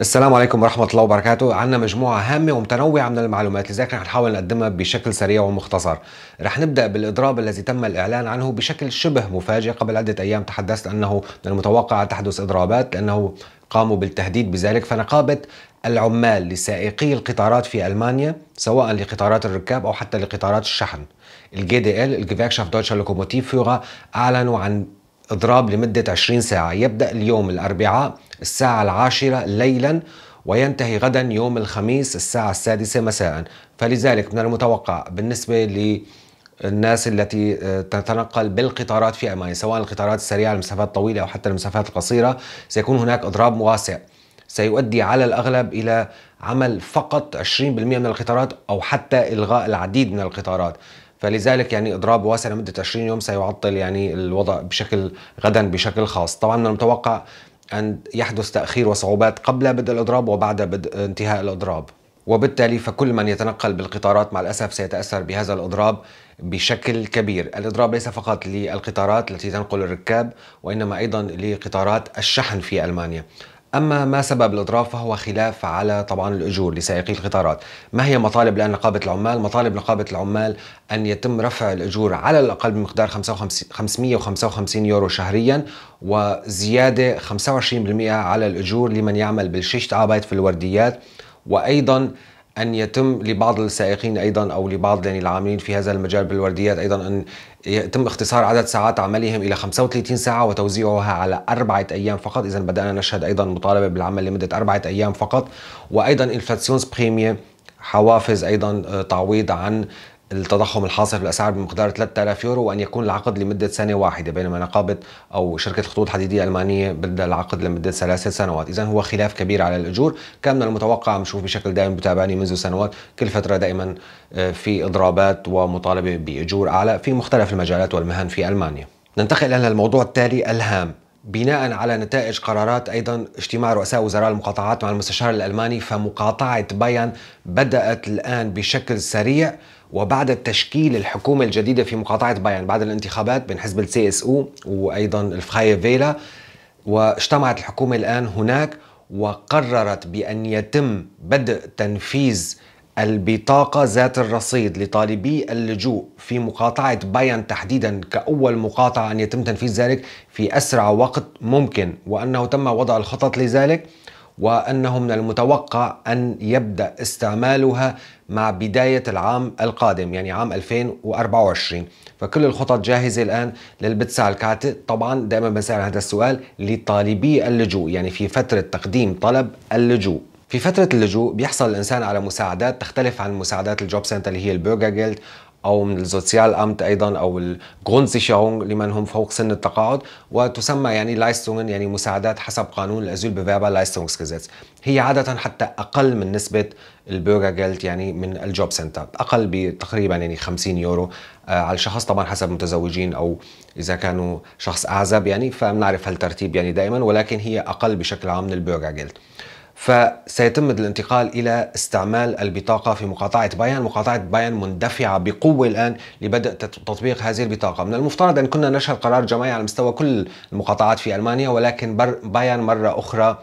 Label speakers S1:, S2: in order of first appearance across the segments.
S1: السلام عليكم ورحمة الله وبركاته عندنا مجموعة هامة ومتنوعة من المعلومات لذلك رح نحاول نقدمها بشكل سريع ومختصر رح نبدأ بالإضراب الذي تم الإعلان عنه بشكل شبه مفاجئ قبل عدة أيام تحدثت أنه من المتوقع تحدث إضرابات لأنه قاموا بالتهديد بذلك فنقابة العمال لسائقي القطارات في ألمانيا سواء لقطارات الركاب أو حتى لقطارات الشحن الجي دي ال الجيفاكشاف دويتشا لوكوموتيف أعلنوا عن إضراب لمدة 20 ساعة يبدأ اليوم الأربعاء الساعة العاشرة ليلا وينتهي غدا يوم الخميس الساعة السادسة مساء فلذلك من المتوقع بالنسبة ل الناس التي آه، تتنقل بالقطارات في أمان سواء القطارات السريعة المسافات الطويلة أو حتى المسافات القصيرة سيكون هناك إضراب واسع سيؤدي على الأغلب إلى عمل فقط 20% من القطارات أو حتى إلغاء العديد من القطارات فلذلك يعني اضراب واسع لمده 20 يوم سيعطل يعني الوضع بشكل غدا بشكل خاص طبعا من المتوقع ان يحدث تاخير وصعوبات قبل بدء الاضراب وبعد بدء انتهاء الاضراب وبالتالي فكل من يتنقل بالقطارات مع الاسف سيتاثر بهذا الاضراب بشكل كبير، الاضراب ليس فقط للقطارات التي تنقل الركاب وانما ايضا لقطارات الشحن في المانيا، أما ما سبب الإضراب فهو خلاف على طبعا الأجور لسائقي القطارات ما هي مطالب لأن نقابة العمال؟ مطالب نقابة العمال أن يتم رفع الأجور على الأقل بمقدار 555 يورو شهريا وزيادة 25% على الأجور لمن يعمل بالشيشت عابيت آه في الورديات وأيضا ان يتم لبعض السائقين ايضا او لبعض يعني العاملين في هذا المجال بالورديات ايضا ان يتم اختصار عدد ساعات عملهم الى 35 ساعه وتوزيعها على اربعه ايام فقط اذا بدانا نشهد ايضا مطالبه بالعمل لمده اربعه ايام فقط وايضا انفلاسيونز بريميه حوافز ايضا آه، تعويض عن التضخم الحاصل في الاسعار بمقدار 3000 يورو وان يكون العقد لمده سنه واحده بينما نقابه او شركه خطوط حديديه المانيه بدها العقد لمده ثلاث سنوات، اذا هو خلاف كبير على الاجور، كان من المتوقع عم نشوف بشكل دائم بتابعني منذ سنوات كل فتره دائما آه، في اضرابات ومطالبه باجور اعلى في مختلف المجالات والمهن في المانيا. ننتقل الى الموضوع التالي الهام، بناء على نتائج قرارات ايضا اجتماع رؤساء وزراء المقاطعات مع المستشار الالماني فمقاطعه بايان بدات الان بشكل سريع وبعد تشكيل الحكومة الجديدة في مقاطعة بايرن بعد الانتخابات بين حزب السي اس او وأيضا الفخاية فيلا واجتمعت الحكومة الآن هناك وقررت بأن يتم بدء تنفيذ البطاقة ذات الرصيد لطالبي اللجوء في مقاطعة بايان تحديدا كأول مقاطعة أن يتم تنفيذ ذلك في أسرع وقت ممكن وأنه تم وضع الخطط لذلك وأنه من المتوقع أن يبدأ استعمالها مع بداية العام القادم يعني عام 2024 فكل الخطط جاهزة الآن للبتسع الكعتة طبعا دائما بسأل هذا السؤال لطالبي اللجوء يعني في فترة تقديم طلب اللجوء في فترة اللجوء بيحصل الإنسان على مساعدات تختلف عن مساعدات الجوب سنتر اللي هي البرجر جيلد أو من أمت أيضا أو الجروندسيشيرung لمن هم فوق سن التقاعد وتسمى يعني لايستونغن يعني مساعدات حسب قانون الأزول بفيربا لايستونغسكيزيتس هي عادة حتى أقل من نسبة البرجر جيلت يعني من الجوب سنتر أقل بتقريبا يعني 50 يورو آه، على الشخص طبعا حسب متزوجين أو إذا كانوا شخص أعزب يعني فبنعرف هالترتيب يعني دائما ولكن هي أقل بشكل عام من البرجر جيلت فسيتم الانتقال إلى استعمال البطاقة في مقاطعة بايان مقاطعة بايان مندفعة بقوة الآن لبدء تطبيق هذه البطاقة من المفترض أن كنا نشهد قرار جماعي على مستوى كل المقاطعات في ألمانيا ولكن بايان مرة أخرى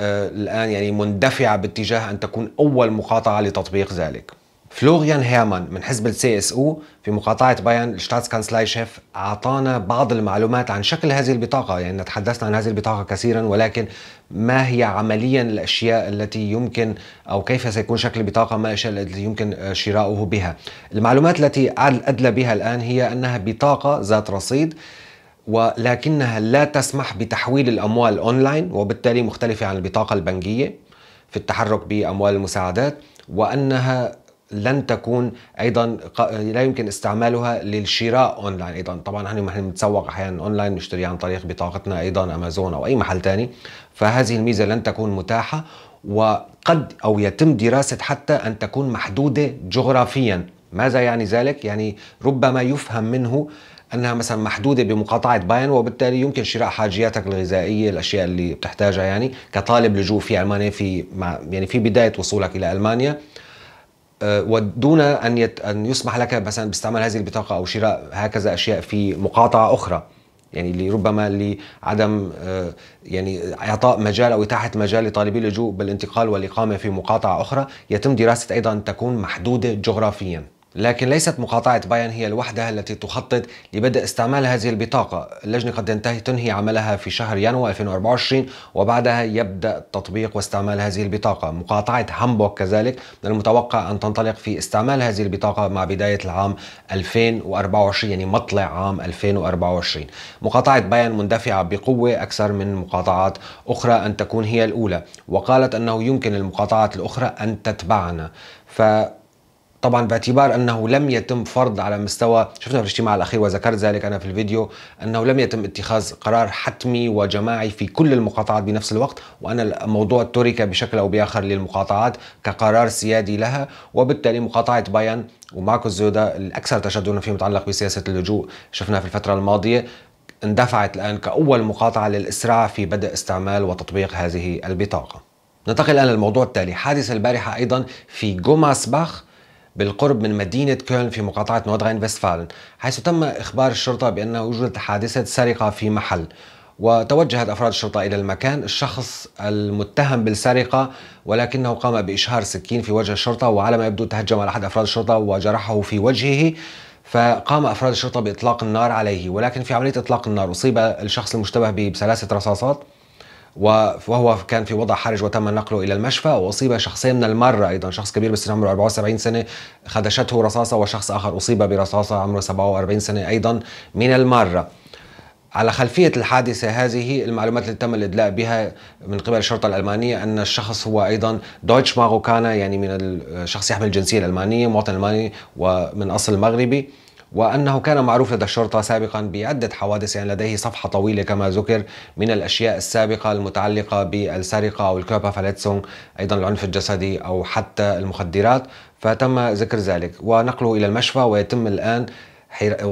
S1: آه، الآن يعني مندفعة باتجاه أن تكون أول مقاطعة لتطبيق ذلك فلوريان هيرمان من حزب السي اس او في مقاطعة بايرن الشتاتسكانسلاي شيف أعطانا بعض المعلومات عن شكل هذه البطاقة يعني تحدثنا عن هذه البطاقة كثيرا ولكن ما هي عمليا الأشياء التي يمكن أو كيف سيكون شكل البطاقة ما الأشياء التي يمكن شراؤه بها المعلومات التي أدلى بها الآن هي أنها بطاقة ذات رصيد ولكنها لا تسمح بتحويل الأموال أونلاين وبالتالي مختلفة عن البطاقة البنكية في التحرك بأموال المساعدات وأنها لن تكون ايضا لا يمكن استعمالها للشراء اونلاين ايضا طبعا نحن بنتسوق احيانا اونلاين نشتري عن طريق بطاقتنا ايضا امازون او اي محل ثاني فهذه الميزه لن تكون متاحه وقد او يتم دراسه حتى ان تكون محدوده جغرافيا ماذا يعني ذلك يعني ربما يفهم منه انها مثلا محدوده بمقاطعه باين وبالتالي يمكن شراء حاجياتك الغذائيه الاشياء اللي بتحتاجها يعني كطالب لجوء في المانيا في مع يعني في بدايه وصولك الى المانيا آه، ودون ان ان يسمح لك مثلا باستعمال هذه البطاقه او شراء هكذا اشياء في مقاطعه اخرى يعني لربما لعدم آه، يعني اعطاء مجال او اتاحه مجال لطالبي اللجوء بالانتقال والاقامه في مقاطعه اخرى يتم دراسه ايضا ان تكون محدوده جغرافيا لكن ليست مقاطعة بايرن هي الوحدة التي تخطط لبدء استعمال هذه البطاقة اللجنة قد تنتهي تنهي عملها في شهر يناير 2024 وبعدها يبدأ تطبيق واستعمال هذه البطاقة مقاطعة هامبورغ كذلك من المتوقع أن تنطلق في استعمال هذه البطاقة مع بداية العام 2024 يعني مطلع عام 2024 مقاطعة بايرن مندفعة بقوة أكثر من مقاطعات أخرى أن تكون هي الأولى وقالت أنه يمكن المقاطعات الأخرى أن تتبعنا ف طبعا باعتبار انه لم يتم فرض على مستوى شفنا في الاجتماع الاخير وذكرت ذلك انا في الفيديو انه لم يتم اتخاذ قرار حتمي وجماعي في كل المقاطعات بنفس الوقت وان الموضوع ترك بشكل او باخر للمقاطعات كقرار سيادي لها وبالتالي مقاطعه بايان وماركوس زودا الاكثر تشددا فيما يتعلق بسياسه اللجوء شفناها في الفتره الماضيه اندفعت الان كاول مقاطعه للاسراع في بدء استعمال وتطبيق هذه البطاقه. ننتقل الان للموضوع التالي، حادث البارحه ايضا في جوماس باخ بالقرب من مدينة كولن في مقاطعة نودغين فيستفالن حيث تم إخبار الشرطة بأن وجدت حادثة سرقة في محل وتوجهت أفراد الشرطة إلى المكان الشخص المتهم بالسرقة ولكنه قام بإشهار سكين في وجه الشرطة وعلى ما يبدو تهجم على أحد أفراد الشرطة وجرحه في وجهه فقام أفراد الشرطة بإطلاق النار عليه ولكن في عملية إطلاق النار أصيب الشخص المشتبه بثلاثة رصاصات وهو كان في وضع حرج وتم نقله الى المشفى واصيب شخصين من المره ايضا شخص كبير بالسن عمره 74 سنه خدشته رصاصه وشخص اخر اصيب برصاصه عمره 47 سنه ايضا من المره على خلفية الحادثة هذه المعلومات التي تم الإدلاء بها من قبل الشرطة الألمانية أن الشخص هو أيضا دويتش ماغو كان يعني من الشخص يحمل الجنسية الألمانية مواطن ألماني ومن أصل مغربي وأنه كان معروف لدى الشرطة سابقا بعدة حوادث يعني لديه صفحة طويلة كما ذكر من الأشياء السابقة المتعلقة بالسرقة أو الكوبا فاليتسون أيضا العنف الجسدي أو حتى المخدرات فتم ذكر ذلك ونقله إلى المشفى ويتم الآن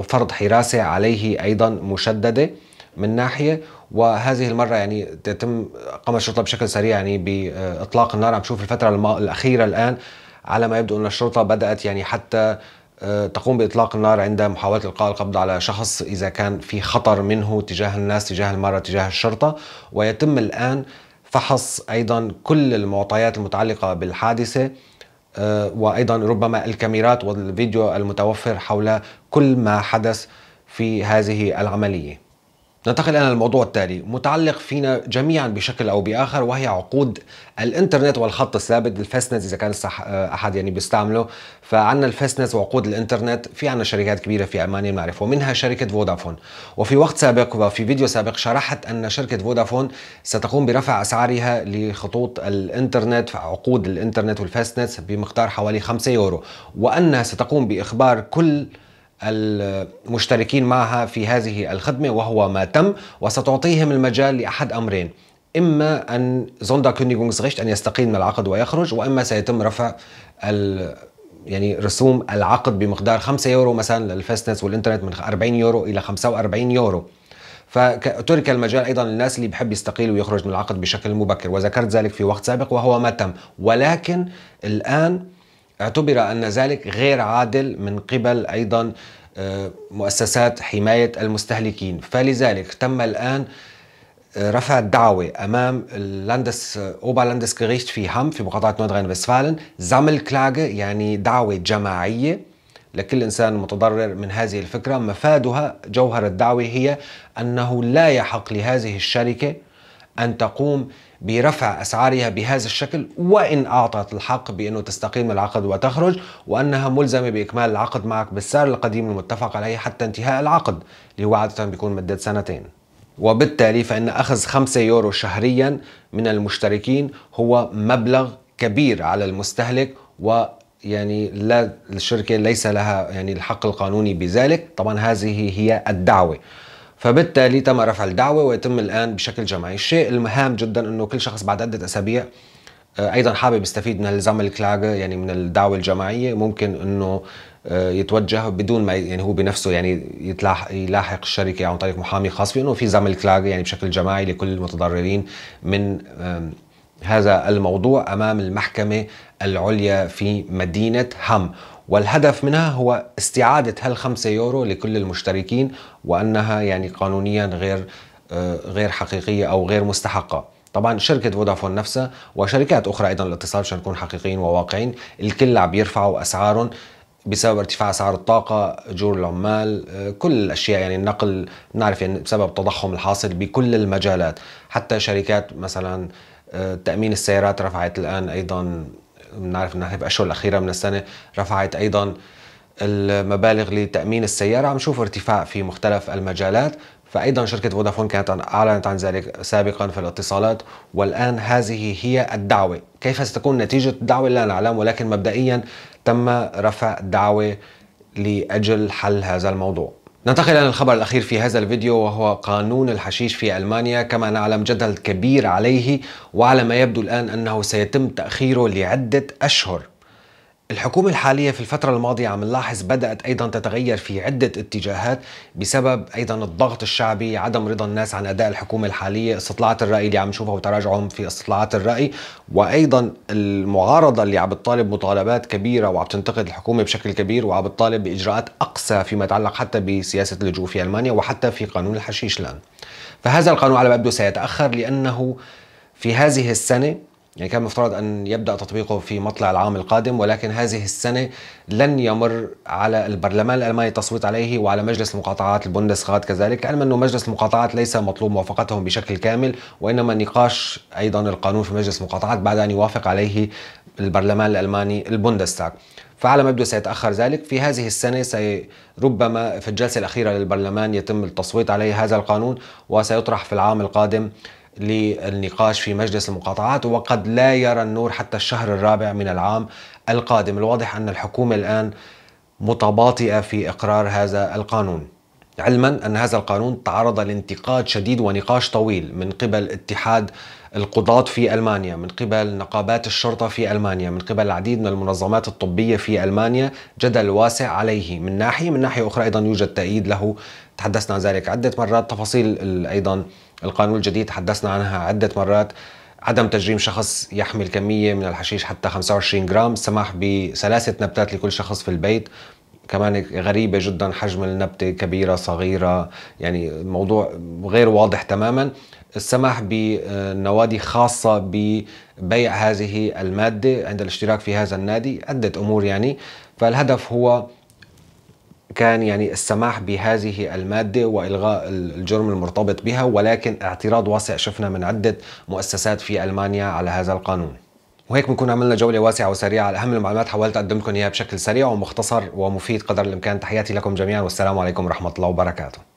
S1: فرض حراسة عليه أيضا مشددة من ناحية وهذه المرة يعني تتم قام الشرطة بشكل سريع يعني بإطلاق النار عم شوف الفترة الأخيرة الآن على ما يبدو أن الشرطة بدأت يعني حتى آه، تقوم باطلاق النار عند محاوله القاء القبض على شخص اذا كان في خطر منه تجاه الناس تجاه المراه تجاه الشرطه ويتم الان فحص ايضا كل المعطيات المتعلقه بالحادثه آه، وايضا ربما الكاميرات والفيديو المتوفر حول كل ما حدث في هذه العمليه ننتقل الان للموضوع التالي متعلق فينا جميعا بشكل او باخر وهي عقود الانترنت والخط الثابت الفاسنت اذا كان صح احد يعني بيستعمله فعندنا الفاسنت وعقود الانترنت في عندنا شركات كبيره في المانيا بنعرف ومنها شركه فودافون وفي وقت سابق وفي فيديو سابق شرحت ان شركه فودافون ستقوم برفع اسعارها لخطوط الانترنت عقود الانترنت والفاسنت بمقدار حوالي 5 يورو وانها ستقوم باخبار كل المشتركين معها في هذه الخدمة وهو ما تم وستعطيهم المجال لأحد أمرين إما أن زوندا كونيغونغزغيشت أن يستقيل من العقد ويخرج وإما سيتم رفع ال يعني رسوم العقد بمقدار 5 يورو مثلا للفستنس والإنترنت من 40 يورو إلى 45 يورو فترك المجال ايضا للناس اللي بحب يستقيل ويخرج من العقد بشكل مبكر وذكرت ذلك في وقت سابق وهو ما تم ولكن الان اعتبر أن ذلك غير عادل من قبل أيضا آه، مؤسسات حماية المستهلكين فلذلك تم الآن آه، رفع الدعوة أمام اللاندس آه، لاندس كريشت في هام في مقاطعة نوردرين وستفالن كلاجة يعني دعوة جماعية لكل إنسان متضرر من هذه الفكرة مفادها جوهر الدعوة هي أنه لا يحق لهذه الشركة أن تقوم برفع أسعارها بهذا الشكل وإن أعطت الحق بأنه تستقيم العقد وتخرج وأنها ملزمة بإكمال العقد معك بالسعر القديم المتفق عليه حتى انتهاء العقد اللي هو عادة بيكون مدة سنتين وبالتالي فإن أخذ 5 يورو شهريا من المشتركين هو مبلغ كبير على المستهلك و يعني لا الشركة ليس لها يعني الحق القانوني بذلك طبعا هذه هي الدعوة فبالتالي تم رفع الدعوة ويتم الآن بشكل جماعي الشيء المهم جدا أنه كل شخص بعد عدة أسابيع آه، ايضا حابب يستفيد من الزام الكلاغ يعني من الدعوه الجماعيه ممكن انه آه، يتوجه بدون ما يعني هو بنفسه يعني يلاحق الشركه عن طريق محامي خاص فيه انه في زام الكلاغ يعني بشكل جماعي لكل المتضررين من هذا الموضوع امام المحكمه العليا في مدينه هم والهدف منها هو استعادة هالخمسة يورو لكل المشتركين وأنها يعني قانونيا غير آه، غير حقيقية أو غير مستحقة طبعا شركة فودافون نفسها وشركات أخرى أيضا الاتصال عشان نكون حقيقيين وواقعين الكل عم يرفعوا أسعارهم بسبب ارتفاع اسعار الطاقه، اجور العمال، آه، كل الاشياء يعني النقل نعرف يعني بسبب التضخم الحاصل بكل المجالات، حتى شركات مثلا آه، تامين السيارات رفعت الان ايضا بنعرف انها هيبقى الشهر الاخيره من السنه رفعت ايضا المبالغ لتامين السياره عم نشوف ارتفاع في مختلف المجالات فايضا شركه فودافون كانت اعلنت عن ذلك سابقا في الاتصالات والان هذه هي الدعوه كيف ستكون نتيجه الدعوه لا نعلم ولكن مبدئيا تم رفع دعوه لاجل حل هذا الموضوع ننتقل إلى الخبر الأخير في هذا الفيديو وهو قانون الحشيش في ألمانيا كما نعلم جدل كبير عليه وعلى ما يبدو الآن أنه سيتم تأخيره لعدة أشهر الحكومة الحالية في الفترة الماضية عم نلاحظ بدأت أيضا تتغير في عدة اتجاهات بسبب أيضا الضغط الشعبي عدم رضا الناس عن أداء الحكومة الحالية استطلاعات الرأي اللي عم نشوفها وتراجعهم في استطلاعات الرأي وأيضا المعارضة اللي عم بتطالب مطالبات كبيرة وعم تنتقد الحكومة بشكل كبير وعم بتطالب بإجراءات أقسى فيما يتعلق حتى بسياسة اللجوء في ألمانيا وحتى في قانون الحشيش الآن فهذا القانون على ما يبدو سيتأخر لأنه في هذه السنة يعني كان مفترض أن يبدأ تطبيقه في مطلع العام القادم ولكن هذه السنة لن يمر على البرلمان الألماني التصويت عليه وعلى مجلس المقاطعات البوندسغاد كذلك علما أنه مجلس المقاطعات ليس مطلوب موافقتهم بشكل كامل وإنما نقاش أيضا القانون في مجلس المقاطعات بعد أن يوافق عليه البرلمان الألماني البوندستاغ فعلى ما يبدو سيتأخر ذلك في هذه السنة سي ربما في الجلسة الأخيرة للبرلمان يتم التصويت عليه هذا القانون وسيطرح في العام القادم للنقاش في مجلس المقاطعات وقد لا يرى النور حتى الشهر الرابع من العام القادم الواضح أن الحكومة الآن متباطئة في إقرار هذا القانون علما أن هذا القانون تعرض لانتقاد شديد ونقاش طويل من قبل اتحاد القضاة في ألمانيا من قبل نقابات الشرطة في ألمانيا من قبل العديد من المنظمات الطبية في ألمانيا جدل واسع عليه من ناحية من ناحية أخرى أيضا يوجد تأييد له تحدثنا عن ذلك عدة مرات تفاصيل أيضا القانون الجديد تحدثنا عنها عدة مرات عدم تجريم شخص يحمل كمية من الحشيش حتى 25 جرام السماح بثلاثة نبتات لكل شخص في البيت كمان غريبة جدا حجم النبتة كبيرة صغيرة يعني الموضوع غير واضح تماما السماح بنوادي خاصة ببيع هذه المادة عند الاشتراك في هذا النادي عدة أمور يعني فالهدف هو كان يعني السماح بهذه المادة وإلغاء الجرم المرتبط بها ولكن اعتراض واسع شفنا من عدة مؤسسات في ألمانيا على هذا القانون وهيك بنكون عملنا جولة واسعة وسريعة على أهم المعلومات حاولت أقدم لكم إياها بشكل سريع ومختصر ومفيد قدر الإمكان تحياتي لكم جميعا والسلام عليكم ورحمة الله وبركاته